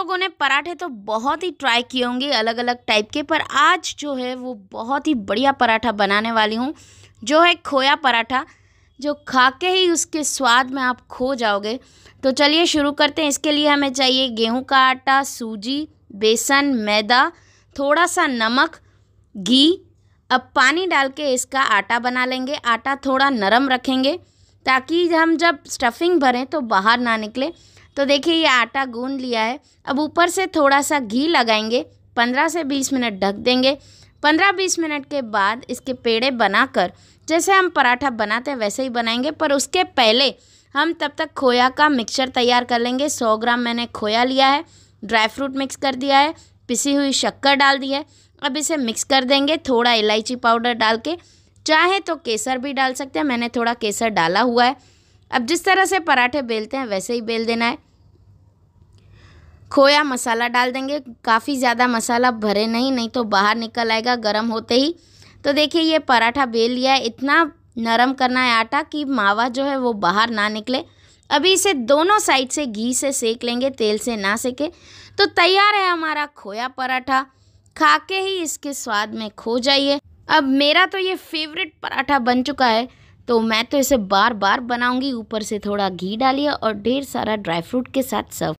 लोगों ने पराठे तो बहुत ही ट्राई किए होंगे अलग अलग टाइप के पर आज जो है वो बहुत ही बढ़िया पराठा बनाने वाली हूँ जो है खोया पराठा जो खा के ही उसके स्वाद में आप खो जाओगे तो चलिए शुरू करते हैं इसके लिए हमें चाहिए गेहूं का आटा सूजी बेसन मैदा थोड़ा सा नमक घी अब पानी डाल के इसका आटा बना लेंगे आटा थोड़ा नरम रखेंगे ताकि हम जब स्टफिंग भरें तो बाहर ना निकले तो देखिए ये आटा गूंद लिया है अब ऊपर से थोड़ा सा घी लगाएंगे पंद्रह से बीस मिनट ढक देंगे पंद्रह बीस मिनट के बाद इसके पेड़े बनाकर जैसे हम पराठा बनाते हैं वैसे ही बनाएंगे पर उसके पहले हम तब तक खोया का मिक्सचर तैयार कर लेंगे सौ ग्राम मैंने खोया लिया है ड्राई फ्रूट मिक्स कर दिया है पिसी हुई शक्कर डाल दी है अब इसे मिक्स कर देंगे थोड़ा इलायची पाउडर डाल के चाहे तो केसर भी डाल सकते हैं मैंने थोड़ा केसर डाला हुआ है अब जिस तरह से पराठे बेलते हैं वैसे ही बेल देना है खोया मसाला डाल देंगे काफ़ी ज़्यादा मसाला भरे नहीं नहीं तो बाहर निकल आएगा गर्म होते ही तो देखिए ये पराठा बेल लिया है इतना नरम करना है आटा कि मावा जो है वो बाहर ना निकले अभी इसे दोनों साइड से घी से सेक लेंगे तेल से ना सेके तो तैयार है हमारा खोया पराठा खा के ही इसके स्वाद में खो जाइए अब मेरा तो ये फेवरेट पराठा बन चुका है तो मैं तो इसे बार बार बनाऊंगी ऊपर से थोड़ा घी डालिए और ढेर सारा ड्राई फ्रूट के साथ सर्व